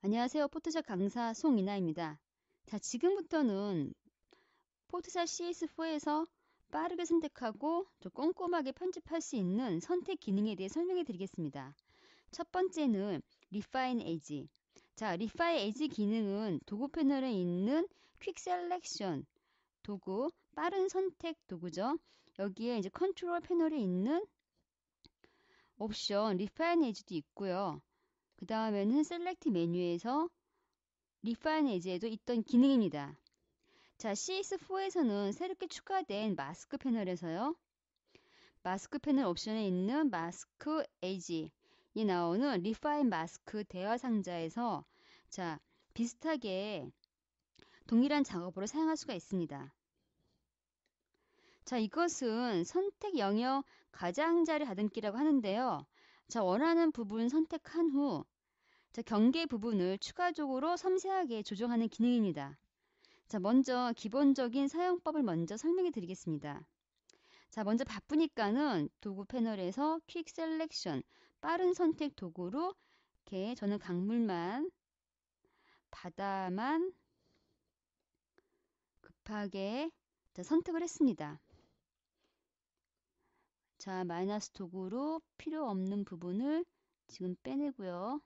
안녕하세요. 포토샵 강사 송이나입니다. 자, 지금부터는 포토샵 CS4에서 빠르게 선택하고 좀 꼼꼼하게 편집할 수 있는 선택 기능에 대해 설명해 드리겠습니다. 첫 번째는 Refine Edge. 자, Refine Edge 기능은 도구 패널에 있는 Quick Selection 도구, 빠른 선택 도구죠. 여기에 이제 컨트롤 패널에 있는 옵션 Refine Edge도 있고요. 그 다음에는 셀렉트 메뉴에서 리파인 에지에도 있던 기능입니다. 자, CS4에서는 새롭게 추가된 마스크 패널에서요. 마스크 패널 옵션에 있는 마스크 에이지에 나오는 리파인 마스크 대화 상자에서 자, 비슷하게 동일한 작업으로 사용할 수가 있습니다. 자, 이것은 선택 영역 가장자리 다듬기라고 하는데요. 자, 원하는 부분 선택한 후 자, 경계 부분을 추가적으로 섬세하게 조정하는 기능입니다. 자, 먼저 기본적인 사용법을 먼저 설명해 드리겠습니다. 자, 먼저 바쁘니까는 도구 패널에서 퀵 셀렉션, 빠른 선택 도구로 이렇게 저는 강물만, 바다만 급하게 선택을 했습니다. 자, 마이너스 도구로 필요 없는 부분을 지금 빼내고요.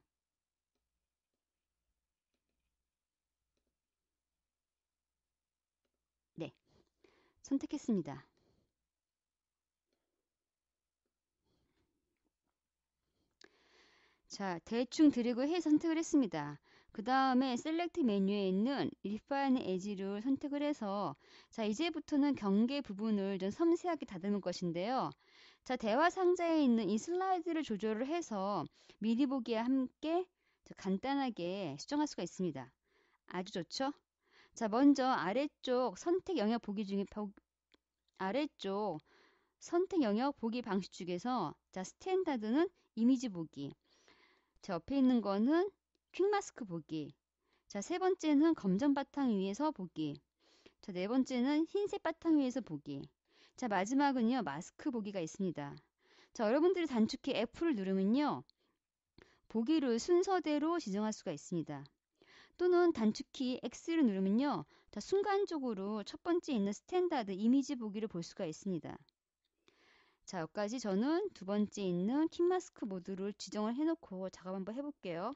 네, 선택했습니다. 자, 대충 드리고 해 선택을 했습니다. 그 다음에 셀렉트 메뉴에 있는 리파인 에지를 선택을 해서 자, 이제부터는 경계 부분을 좀 섬세하게 다듬을 것인데요. 자, 대화 상자에 있는 이 슬라이드를 조절을 해서 미리 보기와 함께 간단하게 수정할 수가 있습니다. 아주 좋죠? 자, 먼저 아래쪽 선택 영역 보기 중에 아래쪽 선택 영역 보기 방식 중에서 자, 스탠다드는 이미지 보기. 자, 옆에 있는 거는 퀵 마스크 보기. 자, 세 번째는 검정 바탕 위에서 보기. 자, 네 번째는 흰색 바탕 위에서 보기. 자, 마지막은요. 마스크 보기가 있습니다. 자, 여러분들이 단축키 F를 누르면요. 보기를 순서대로 지정할 수가 있습니다. 또는 단축키 X를 누르면요. 자, 순간적으로 첫 번째 있는 스탠다드 이미지 보기를 볼 수가 있습니다. 자, 여기까지 저는 두 번째 있는 킨마스크 모드를 지정을 해놓고 작업 한번 해볼게요.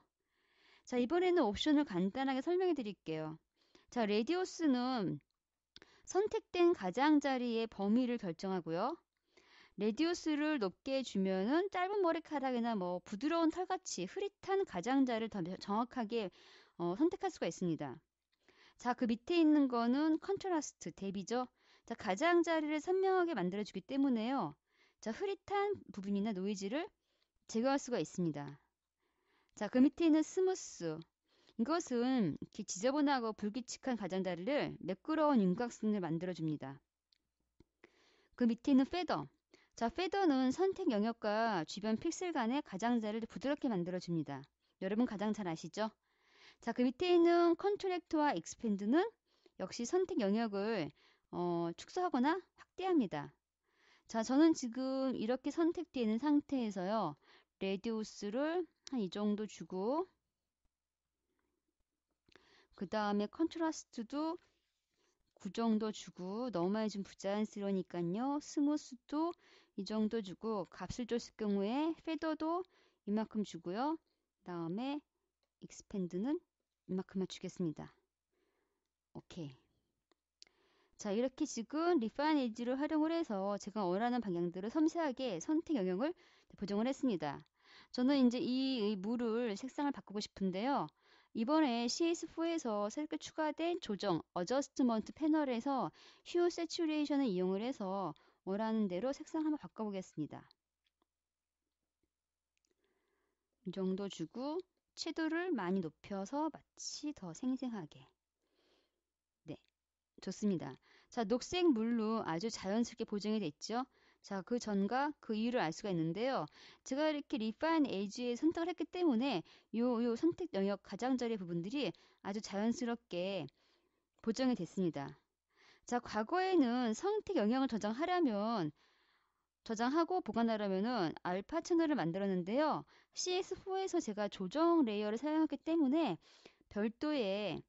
자, 이번에는 옵션을 간단하게 설명해 드릴게요. 자, 레디오스는 선택된 가장자리의 범위를 결정하고요. 레디오스를 높게 주면은 짧은 머리카락이나 뭐 부드러운 털같이 흐릿한 가장자를 더 정확하게 어, 선택할 수가 있습니다. 자, 그 밑에 있는 거는 컨트라스트, 대비죠. 자, 가장자리를 선명하게 만들어주기 때문에요. 자, 흐릿한 부분이나 노이즈를 제거할 수가 있습니다. 자, 그 밑에 있는 스무스, 이것은 지저분하고 불규칙한 가장자리를 매끄러운 윤곽선을 만들어줍니다. 그 밑에는 있패더 자, 페더는 선택 영역과 주변 픽셀 간의 가장자를 부드럽게 만들어줍니다. 여러분 가장 잘 아시죠? 자, 그 밑에 있는 컨트랙트와 익스펜드는 역시 선택 영역을 어, 축소하거나 확대합니다. 자, 저는 지금 이렇게 선택되어 있는 상태에서요. 레디우스를 한 이 정도 주고 그 다음에 컨트라스트도 구 정도 주고 너무 많이 좀 부자연스러우니까요. 스무스도 이 정도 주고 값을 줬을 경우에 페더도 이만큼 주고요. 그 다음에 익스펜드는 이만큼만 주겠습니다. 오케이. 자 이렇게 지금 리파인 에이지를 활용을 해서 제가 원하는 방향들을 섬세하게 선택 영역을 보정을 했습니다. 저는 이제 이 물을 색상을 바꾸고 싶은데요. 이번에 CS4에서 새롭게 추가된 조정, 어저스트먼트 패널에서 휴 세츄레이션을 이용을 해서 원하는 대로 색상 한번 바꿔보겠습니다. 이 정도 주고 채도를 많이 높여서 마치 더 생생하게 네 좋습니다. 자 녹색 물로 아주 자연스럽게 보정이 됐죠. 자, 그 전과 그 이유를 알 수가 있는데요. 제가 이렇게 리파인 i n e a g 에 선택을 했기 때문에 요, 요 선택 영역 가장자리 부분들이 아주 자연스럽게 보정이 됐습니다. 자, 과거에는 선택 영역을 저장하려면 저장하고 보관하려면은 알파 채널을 만들었는데요. CS4에서 제가 조정 레이어를 사용했기 때문에 별도의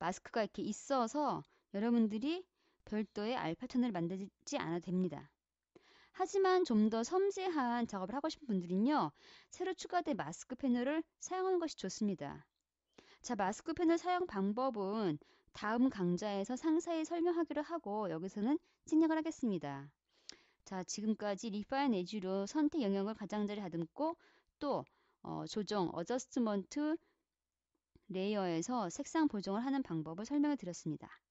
마스크가 이렇게 있어서 여러분들이 별도의 알파 채널을 만들지 않아도 됩니다. 하지만 좀 더 섬세한 작업을 하고 싶은 분들은요. 새로 추가된 마스크 패널을 사용하는 것이 좋습니다. 자, 마스크 패널 사용 방법은 다음 강좌에서 상세히 설명하기로 하고 여기서는 생략을 하겠습니다. 자, 지금까지 리파인 에지로 선택 영역을 가장자리 다듬고 또 어, 조정, 어저스트먼트 레이어에서 색상 보정을 하는 방법을 설명해 드렸습니다.